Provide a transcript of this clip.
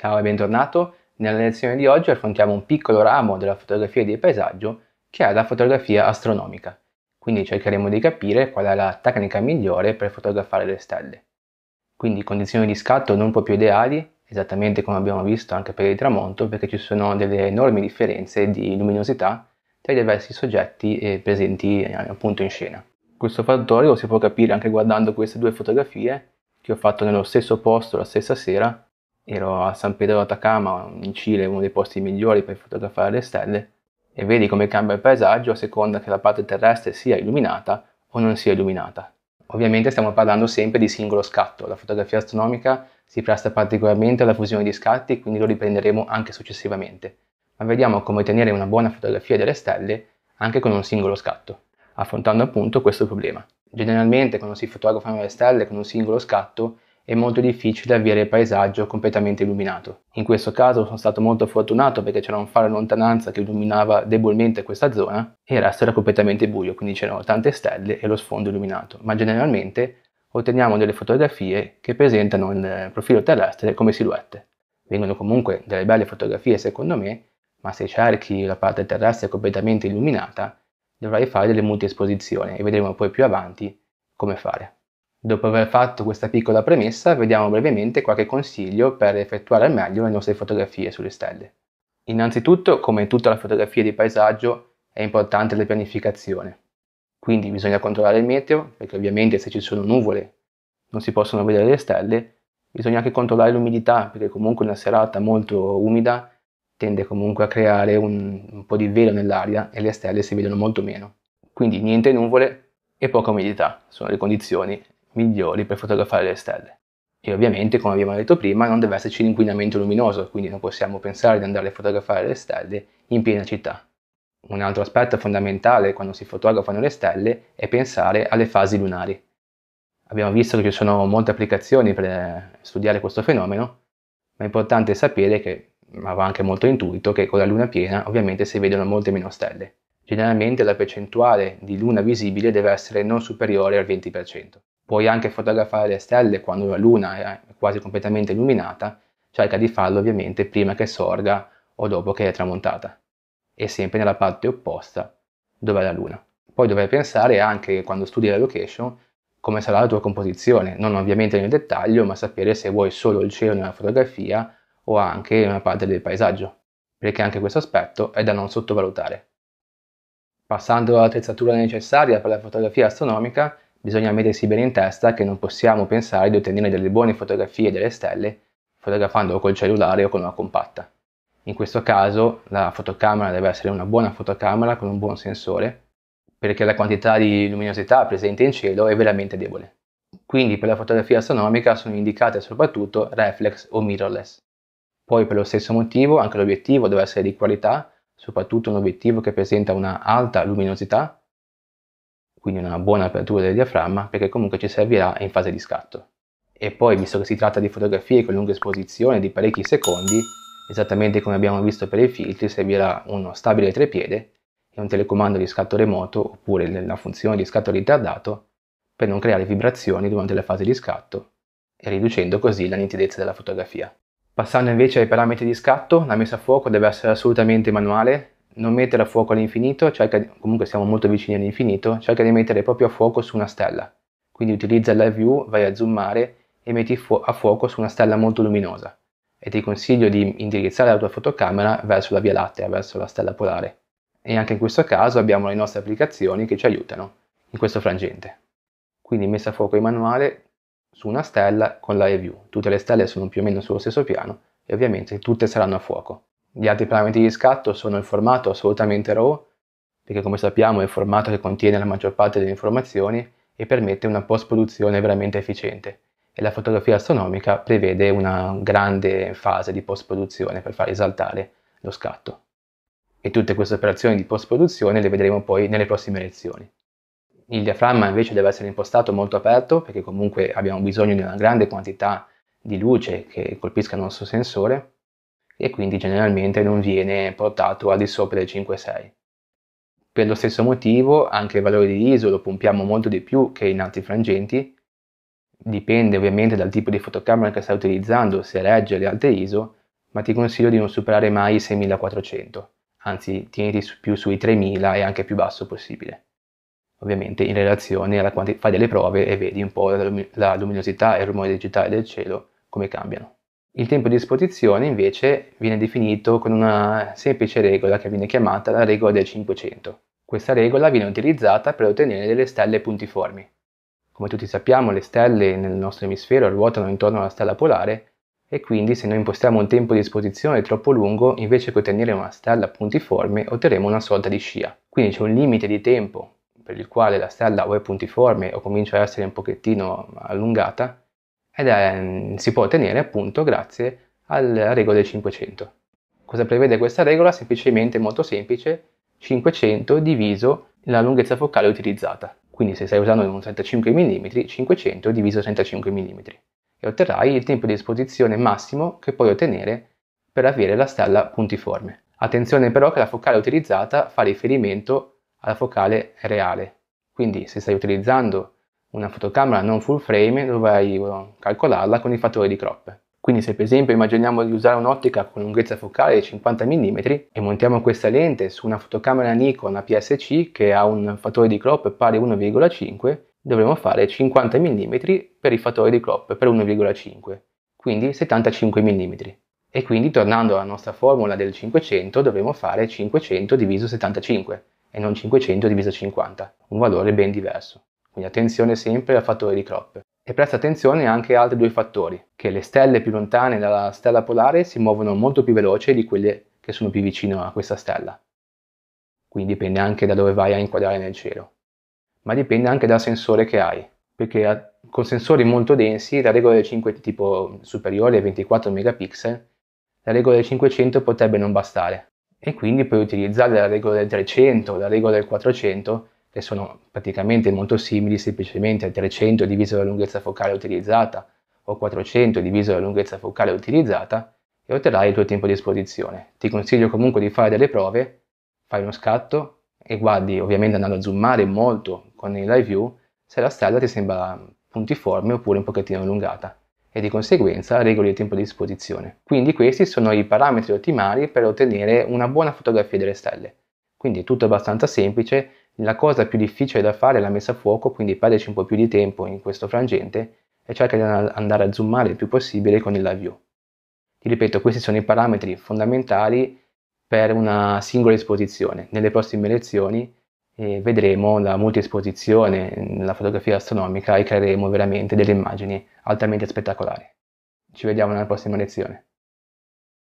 Ciao e bentornato. Nella lezione di oggi affrontiamo un piccolo ramo della fotografia di paesaggio che è la fotografia astronomica. Quindi cercheremo di capire qual è la tecnica migliore per fotografare le stelle. Quindi condizioni di scatto non proprio ideali, esattamente come abbiamo visto anche per il tramonto, perché ci sono delle enormi differenze di luminosità tra i diversi soggetti eh, presenti eh, appunto in scena. Questo fattore lo si può capire anche guardando queste due fotografie che ho fatto nello stesso posto la stessa sera ero a San Pedro Atacama, in Cile, uno dei posti migliori per fotografare le stelle, e vedi come cambia il paesaggio a seconda che la parte terrestre sia illuminata o non sia illuminata. Ovviamente stiamo parlando sempre di singolo scatto, la fotografia astronomica si presta particolarmente alla fusione di scatti, quindi lo riprenderemo anche successivamente, ma vediamo come ottenere una buona fotografia delle stelle anche con un singolo scatto, affrontando appunto questo problema. Generalmente quando si fotografano le stelle con un singolo scatto è molto difficile avere il paesaggio completamente illuminato. In questo caso sono stato molto fortunato perché c'era un faro in lontananza che illuminava debolmente questa zona e il resto era completamente buio, quindi c'erano tante stelle e lo sfondo illuminato, ma generalmente otteniamo delle fotografie che presentano il profilo terrestre come silhouette. Vengono comunque delle belle fotografie secondo me, ma se cerchi la parte terrestre completamente illuminata dovrai fare delle multi esposizioni e vedremo poi più avanti come fare. Dopo aver fatto questa piccola premessa, vediamo brevemente qualche consiglio per effettuare al meglio le nostre fotografie sulle stelle. Innanzitutto, come in tutta la fotografia di paesaggio, è importante la pianificazione. Quindi bisogna controllare il meteo, perché ovviamente se ci sono nuvole non si possono vedere le stelle, bisogna anche controllare l'umidità, perché comunque una serata molto umida tende comunque a creare un, un po' di velo nell'aria e le stelle si vedono molto meno. Quindi niente nuvole e poca umidità sono le condizioni migliori per fotografare le stelle. E ovviamente, come abbiamo detto prima, non deve esserci l'inquinamento luminoso, quindi non possiamo pensare di andare a fotografare le stelle in piena città. Un altro aspetto fondamentale quando si fotografano le stelle è pensare alle fasi lunari. Abbiamo visto che ci sono molte applicazioni per eh, studiare questo fenomeno, ma è importante sapere che, ma va anche molto intuito, che con la luna piena ovviamente si vedono molte meno stelle. Generalmente la percentuale di luna visibile deve essere non superiore al 20% puoi anche fotografare le stelle quando la luna eh, è quasi completamente illuminata, cerca di farlo ovviamente prima che sorga o dopo che è tramontata e sempre nella parte opposta dove è la luna. Poi dovrai pensare anche quando studi la location come sarà la tua composizione, non ovviamente nel dettaglio, ma sapere se vuoi solo il cielo nella fotografia o anche una parte del paesaggio, perché anche questo aspetto è da non sottovalutare. Passando all'attrezzatura necessaria per la fotografia astronomica, bisogna mettersi bene in testa che non possiamo pensare di ottenere delle buone fotografie delle stelle fotografando col cellulare o con una compatta. In questo caso la fotocamera deve essere una buona fotocamera con un buon sensore perché la quantità di luminosità presente in cielo è veramente debole. Quindi per la fotografia astronomica sono indicate soprattutto reflex o mirrorless. Poi per lo stesso motivo anche l'obiettivo deve essere di qualità, soprattutto un obiettivo che presenta una alta luminosità quindi una buona apertura del diaframma perché comunque ci servirà in fase di scatto. E poi, visto che si tratta di fotografie con lunga esposizione di parecchi secondi, esattamente come abbiamo visto per i filtri, servirà uno stabile trepiede e un telecomando di scatto remoto oppure la funzione di scatto ritardato per non creare vibrazioni durante la fase di scatto e riducendo così la nitidezza della fotografia. Passando invece ai parametri di scatto, la messa a fuoco deve essere assolutamente manuale, non mettere a fuoco all'infinito, di, comunque siamo molto vicini all'infinito, cerca di mettere proprio a fuoco su una stella. Quindi utilizza il view, vai a zoomare e metti fu- a fuoco su una stella molto luminosa. E ti consiglio di indirizzare la tua fotocamera verso la Via Lattea, verso la stella polare. E anche in questo caso abbiamo le nostre applicazioni che ci aiutano in questo frangente. Quindi messa a fuoco in manuale su una stella con live view. Tutte le stelle sono più o meno sullo stesso piano e ovviamente tutte saranno a fuoco. Gli altri parametri di scatto sono il formato assolutamente RAW, perché come sappiamo è il formato che contiene la maggior parte delle informazioni e permette una post-produzione veramente efficiente. E la fotografia astronomica prevede una grande fase di post-produzione per far esaltare lo scatto. E tutte queste operazioni di post-produzione le vedremo poi nelle prossime lezioni. Il diaframma invece deve essere impostato molto aperto perché comunque abbiamo bisogno di una grande quantità di luce che colpisca il nostro sensore e quindi generalmente non viene portato al di sopra del 5,6. Per lo stesso motivo anche il valore di ISO lo pompiamo molto di più che in altri frangenti, dipende ovviamente dal tipo di fotocamera che stai utilizzando, se regge le alte ISO, ma ti consiglio di non superare mai i 6400, anzi tieniti su più sui 3000 e anche più basso possibile. Ovviamente in relazione alla quantità, fai delle prove e vedi un po' la, lum- la luminosità e il rumore digitale del cielo come cambiano. Il tempo di esposizione invece viene definito con una semplice regola che viene chiamata la regola del 500. Questa regola viene utilizzata per ottenere delle stelle puntiformi. Come tutti sappiamo le stelle nel nostro emisfero ruotano intorno alla stella polare e quindi se noi impostiamo un tempo di esposizione troppo lungo, invece che ottenere una stella puntiforme, otterremo una sorta di scia. Quindi c'è un limite di tempo per il quale la stella o è puntiforme o comincia a essere un pochettino allungata, ed è, mm, si può ottenere appunto grazie alla regola del 500. Cosa prevede questa regola? Semplicemente, molto semplice, 500 diviso la lunghezza focale utilizzata. Quindi se stai usando un 35 mm, 500 diviso 35 mm e otterrai il tempo di esposizione massimo che puoi ottenere per avere la stella puntiforme. Attenzione però che la focale utilizzata fa riferimento alla focale reale. Quindi se stai utilizzando una fotocamera non full frame dovrei eh, calcolarla con il fattore di crop. Quindi se per esempio immaginiamo di usare un'ottica con lunghezza focale di 50 mm e montiamo questa lente su una fotocamera Nikon APS-C che ha un fattore di crop pari a 1,5, dovremo fare 50 mm per il fattore di crop per 1,5, quindi 75 mm. E quindi tornando alla nostra formula del 500 dovremo fare 500 diviso 75 e non 500 diviso 50, un valore ben diverso. Quindi attenzione sempre al fattore di crop. E presta attenzione anche a altri due fattori, che le stelle più lontane dalla stella polare si muovono molto più veloce di quelle che sono più vicine a questa stella. Quindi dipende anche da dove vai a inquadrare nel cielo. Ma dipende anche dal sensore che hai, perché con sensori molto densi la regola del 5 tipo superiore ai 24 megapixel, la regola del 500 potrebbe non bastare. E quindi puoi utilizzare la regola del 300, la regola del 400 che sono praticamente molto simili semplicemente a 300 diviso la lunghezza focale utilizzata o 400 diviso la lunghezza focale utilizzata e otterrai il tuo tempo di esposizione. Ti consiglio comunque di fare delle prove, fai uno scatto e guardi ovviamente andando a zoomare molto con il live view se la stella ti sembra puntiforme oppure un pochettino allungata e di conseguenza regoli il tempo di esposizione. Quindi questi sono i parametri ottimali per ottenere una buona fotografia delle stelle. Quindi è tutto abbastanza semplice la cosa più difficile da fare è la messa a fuoco, quindi perderci un po' più di tempo in questo frangente e cercare di andare a zoomare il più possibile con il live view. Ti ripeto, questi sono i parametri fondamentali per una singola esposizione. Nelle prossime lezioni eh, vedremo la multiesposizione, nella fotografia astronomica e creeremo veramente delle immagini altamente spettacolari. Ci vediamo nella prossima lezione.